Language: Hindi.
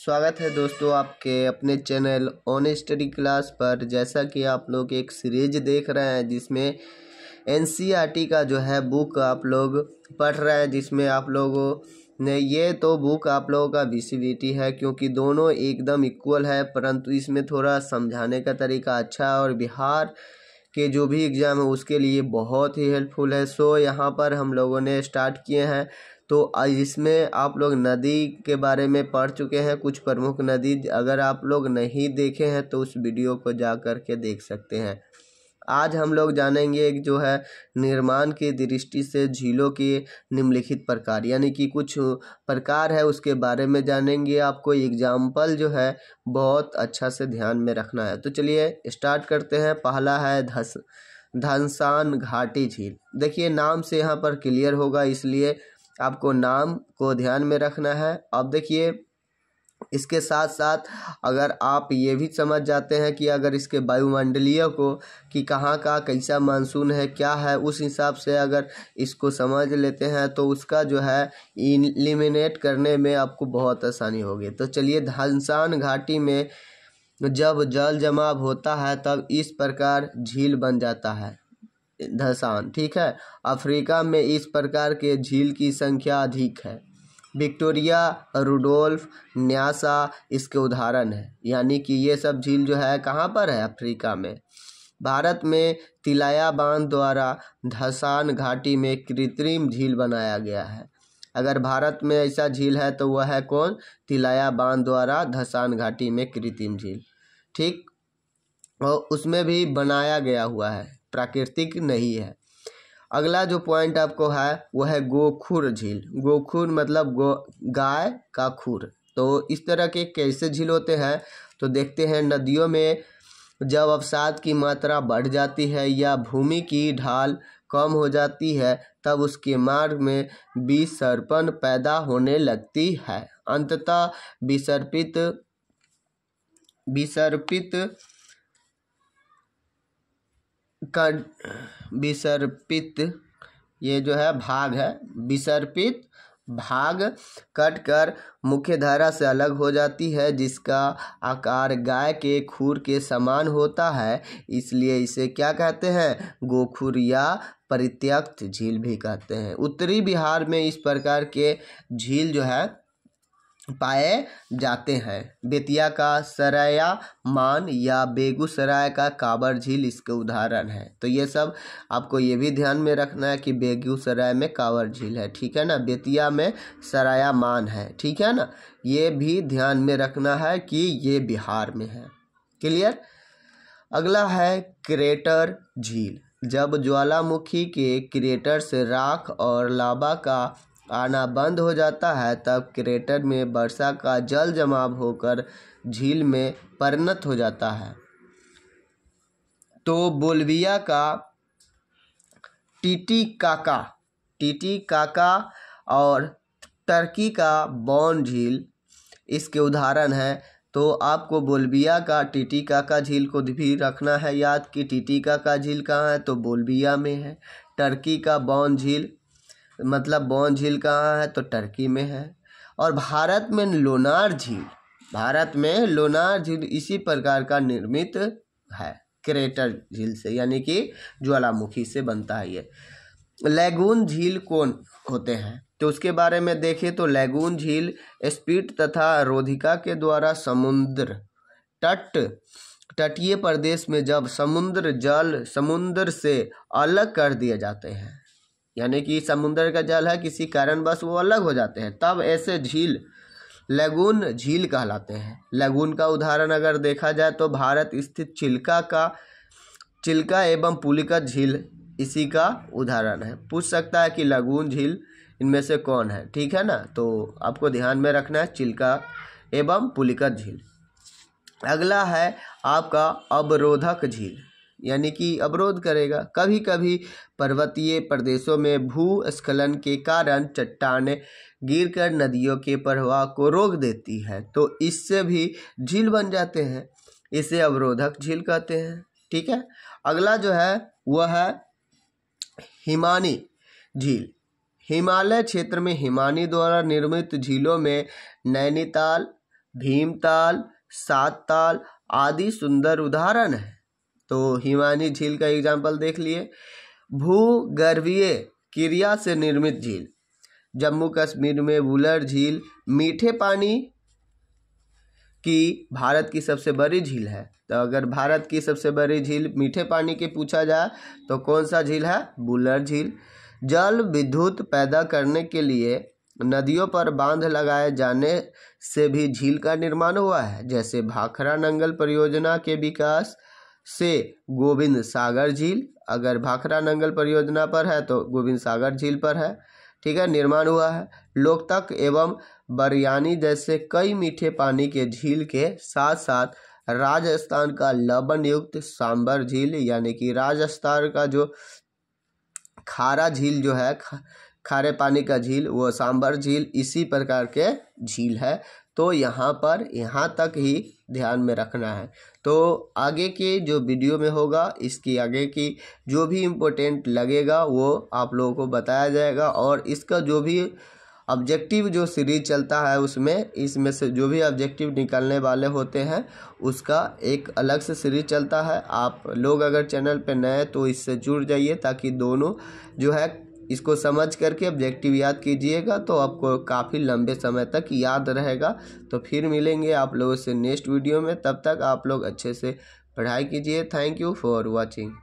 स्वागत है दोस्तों आपके अपने चैनल ऑन स्टडी क्लास पर जैसा कि आप लोग एक सीरीज देख रहे हैं जिसमें एन e का जो है बुक आप लोग पढ़ रहे हैं जिसमें आप लोगों ने ये तो बुक आप लोगों का बी है क्योंकि दोनों एकदम इक्वल है परंतु इसमें थोड़ा समझाने का तरीका अच्छा है और बिहार के जो भी एग्ज़ाम है उसके लिए बहुत ही हेल्पफुल है सो यहाँ पर हम लोगों ने स्टार्ट किए हैं तो इसमें आप लोग नदी के बारे में पढ़ चुके हैं कुछ प्रमुख नदी अगर आप लोग नहीं देखे हैं तो उस वीडियो को जा कर के देख सकते हैं आज हम लोग जानेंगे जो है निर्माण की दृष्टि से झीलों के निम्नलिखित प्रकार यानी कि कुछ प्रकार है उसके बारे में जानेंगे आपको एग्जाम्पल जो है बहुत अच्छा से ध्यान में रखना है तो चलिए स्टार्ट करते हैं पहला है धस धनसान घाटी झील देखिए नाम से यहाँ पर क्लियर होगा इसलिए आपको नाम को ध्यान में रखना है अब देखिए इसके साथ साथ अगर आप ये भी समझ जाते हैं कि अगर इसके वायुमंडलीय को कि कहाँ का कैसा मानसून है क्या है उस हिसाब से अगर इसको समझ लेते हैं तो उसका जो है इलिमिनेट करने में आपको बहुत आसानी होगी तो चलिए धनसान घाटी में जब जल जमाव होता है तब इस प्रकार झील बन जाता है धसान ठीक है अफ्रीका में इस प्रकार के झील की संख्या अधिक है विक्टोरिया रुडोल्फ न्यासा इसके उदाहरण है यानी कि ये सब झील जो है कहाँ पर है अफ्रीका में भारत में तिलाया बांध द्वारा धसान घाटी में कृत्रिम झील बनाया गया है अगर भारत में ऐसा झील है तो वह है कौन तिलाया बांध द्वारा धसान घाटी में कृत्रिम झील ठीक और उसमें भी बनाया गया हुआ है प्राकृतिक नहीं है अगला जो पॉइंट आपको है वो है गोखुर झील गोखुर मतलब गो गाय का खुर तो इस तरह के कैसे झील होते हैं तो देखते हैं नदियों में जब अवसाद की मात्रा बढ़ जाती है या भूमि की ढाल कम हो जाती है तब उसके मार्ग में विसर्पण पैदा होने लगती है अंततः विसर्पित विसर्पित का विसर्पित ये जो है भाग है विसर्पित भाग कट कर मुख्य धारा से अलग हो जाती है जिसका आकार गाय के खुर के समान होता है इसलिए इसे क्या कहते हैं गोखुर या परित्यक्त झील भी कहते हैं उत्तरी बिहार में इस प्रकार के झील जो है पाए जाते हैं बेतिया का सराया मान या बेगूसराय का कांवर झील इसके उदाहरण है तो ये सब आपको ये भी ध्यान में रखना है कि बेगूसराय में कांवर झील है ठीक है ना बेतिया में सराया मान है ठीक है ना ये भी ध्यान में रखना है कि ये बिहार में है क्लियर अगला है क्रेटर झील जब ज्वालामुखी के क्रेटर से राख और लाबा का आना बंद हो जाता है तब क्रेटर में वर्षा का जल जमाव होकर झील में परिणत हो जाता है तो बोलविया का टीटी काका टीटी काका और टर्की का बॉन झील इसके उदाहरण हैं तो आपको बोलबिया का टीटी काका झील को भी रखना है याद कि टीटी काका झील कहाँ है तो बोलबिया में है टर्की का बॉन झील मतलब बौन झील कहाँ है तो टर्की में है और भारत में लोनार झील भारत में लोनार झील इसी प्रकार का निर्मित है क्रेटर झील से यानी कि ज्वालामुखी से बनता है ये लैगून झील कौन होते हैं तो उसके बारे में देखें तो लैगून झील स्पीट तथा रोधिका के द्वारा समुद्र तट तटीय प्रदेश में जब समुद्र जल समुद्र से अलग कर दिए जाते हैं यानी कि समुद्र का जल है किसी कारणवश वो अलग हो जाते हैं तब ऐसे झील लैगून झील कहलाते हैं लैगून का उदाहरण अगर देखा जाए तो भारत स्थित चिल्का का चिल्का एवं पुलिका झील इसी का उदाहरण है पूछ सकता है कि लैगून झील इनमें से कौन है ठीक है ना तो आपको ध्यान में रखना है चिल्का एवं पुलिका झील अगला है आपका अवरोधक झील यानी कि अवरोध करेगा कभी कभी पर्वतीय प्रदेशों में भूस्खलन के कारण चट्टानें गिरकर नदियों के प्रवाह को रोक देती है तो इससे भी झील बन जाते हैं इसे अवरोधक झील कहते हैं ठीक है अगला जो है वह है हिमानी झील हिमालय क्षेत्र में हिमानी द्वारा निर्मित झीलों में नैनीताल भीमताल सात ताल आदि सुंदर उदाहरण है तो हिमानी झील का एग्जाम्पल देख लिए भूगर्भीय क्रिया से निर्मित झील जम्मू कश्मीर में वुलर झील मीठे पानी की भारत की सबसे बड़ी झील है तो अगर भारत की सबसे बड़ी झील मीठे पानी की पूछा जाए तो कौन सा झील है बुलर झील जल विद्युत पैदा करने के लिए नदियों पर बांध लगाए जाने से भी झील का निर्माण हुआ है जैसे भाखरा नंगल परियोजना के विकास से गोविंद सागर झील अगर भाखरा नंगल परियोजना पर है तो गोविंद सागर झील पर है ठीक है निर्माण हुआ है लोकतक एवं बरयानी जैसे कई मीठे पानी के झील के साथ साथ राजस्थान का लवण युक्त सांबर झील यानी कि राजस्थान का जो खारा झील जो है खारे पानी का झील वो सांबर झील इसी प्रकार के झील है तो यहाँ पर यहाँ तक ही ध्यान में रखना है तो आगे के जो वीडियो में होगा इसकी आगे की जो भी इम्पोर्टेंट लगेगा वो आप लोगों को बताया जाएगा और इसका जो भी ऑब्जेक्टिव जो सीरीज चलता है उसमें इसमें से जो भी ऑब्जेक्टिव निकलने वाले होते हैं उसका एक अलग से सीरीज चलता है आप लोग अगर चैनल पर नए तो इससे जुड़ जाइए ताकि दोनों जो है इसको समझ करके ऑब्जेक्टिव याद कीजिएगा तो आपको काफ़ी लंबे समय तक याद रहेगा तो फिर मिलेंगे आप लोगों से नेक्स्ट वीडियो में तब तक आप लोग अच्छे से पढ़ाई कीजिए थैंक यू फॉर वॉचिंग